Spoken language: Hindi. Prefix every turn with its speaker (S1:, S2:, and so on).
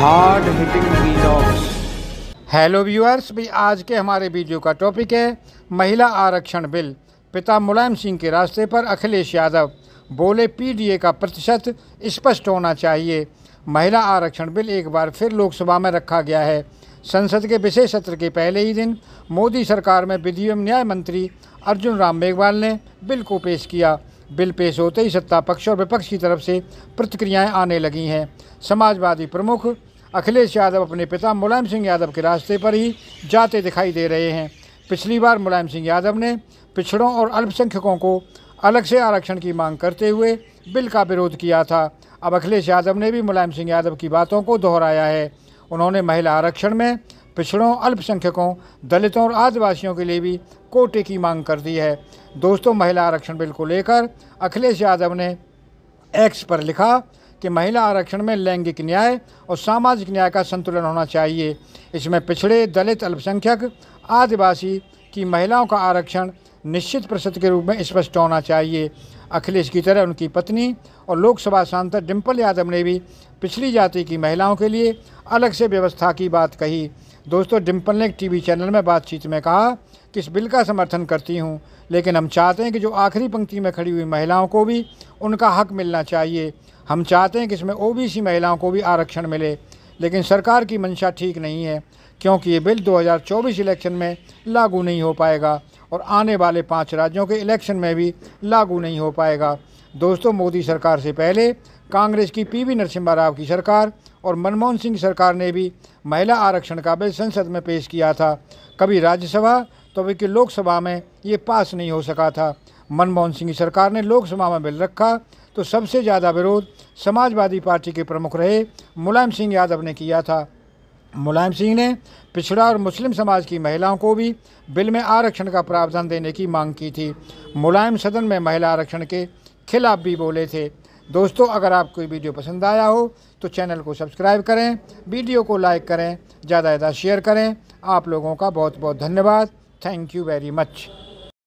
S1: हार्ड हिटिंग हेलो व्यूअर्स भी आज के हमारे वीडियो का टॉपिक है महिला आरक्षण बिल पिता मुलायम सिंह के रास्ते पर अखिलेश यादव बोले पीडीए का प्रतिशत स्पष्ट होना चाहिए महिला आरक्षण बिल एक बार फिर लोकसभा में रखा गया है संसद के विशेष सत्र के पहले ही दिन मोदी सरकार में विधि एवं न्याय मंत्री अर्जुन राम मेघवाल ने बिल को पेश किया बिल पेश होते ही सत्ता पक्ष और विपक्ष की तरफ से प्रतिक्रियाएं आने लगी हैं समाजवादी प्रमुख अखिलेश यादव अपने पिता मुलायम सिंह यादव के रास्ते पर ही जाते दिखाई दे रहे हैं पिछली बार मुलायम सिंह यादव ने पिछड़ों और अल्पसंख्यकों को अलग से आरक्षण की मांग करते हुए बिल का विरोध किया था अब अखिलेश यादव ने भी मुलायम सिंह यादव की बातों को दोहराया है उन्होंने महिला आरक्षण में पिछड़ों अल्पसंख्यकों दलितों और आदिवासियों के लिए भी कोटे की मांग कर दी है दोस्तों महिला आरक्षण बिल को लेकर अखिलेश यादव ने एक्स पर लिखा कि महिला आरक्षण में लैंगिक न्याय और सामाजिक न्याय का संतुलन होना चाहिए इसमें पिछड़े दलित अल्पसंख्यक आदिवासी की महिलाओं का आरक्षण निश्चित प्रतिशत के रूप में स्पष्ट होना चाहिए अखिलेश की तरह उनकी पत्नी और लोकसभा सांसद डिम्पल यादव ने भी पिछली जाति की महिलाओं के लिए अलग से व्यवस्था की बात कही दोस्तों डिम्पल ने एक टीवी चैनल में बातचीत में कहा कि इस बिल का समर्थन करती हूं, लेकिन हम चाहते हैं कि जो आखिरी पंक्ति में खड़ी हुई महिलाओं को भी उनका हक मिलना चाहिए हम चाहते हैं कि इसमें ओ महिलाओं को भी आरक्षण मिले लेकिन सरकार की मंशा ठीक नहीं है क्योंकि ये बिल 2024 इलेक्शन में लागू नहीं हो पाएगा और आने वाले पाँच राज्यों के इलेक्शन में भी लागू नहीं हो पाएगा दोस्तों मोदी सरकार से पहले कांग्रेस की पीवी नरसिम्हा राव की सरकार और मनमोहन सिंह सरकार ने भी महिला आरक्षण का बिल संसद में पेश किया था कभी राज्यसभा तो कभी लोकसभा में ये पास नहीं हो सका था मनमोहन सिंह सरकार ने लोकसभा में बिल रखा तो सबसे ज़्यादा विरोध समाजवादी पार्टी के प्रमुख रहे मुलायम सिंह यादव ने किया था मुलायम सिंह ने पिछड़ा और मुस्लिम समाज की महिलाओं को भी बिल में आरक्षण का प्रावधान देने की मांग की थी मुलायम सदन में महिला आरक्षण के खिलाफ भी बोले थे दोस्तों अगर आपको वीडियो पसंद आया हो तो चैनल को सब्सक्राइब करें वीडियो को लाइक करें ज़्यादा ज़्यादा शेयर करें आप लोगों का बहुत बहुत धन्यवाद थैंक यू वेरी मच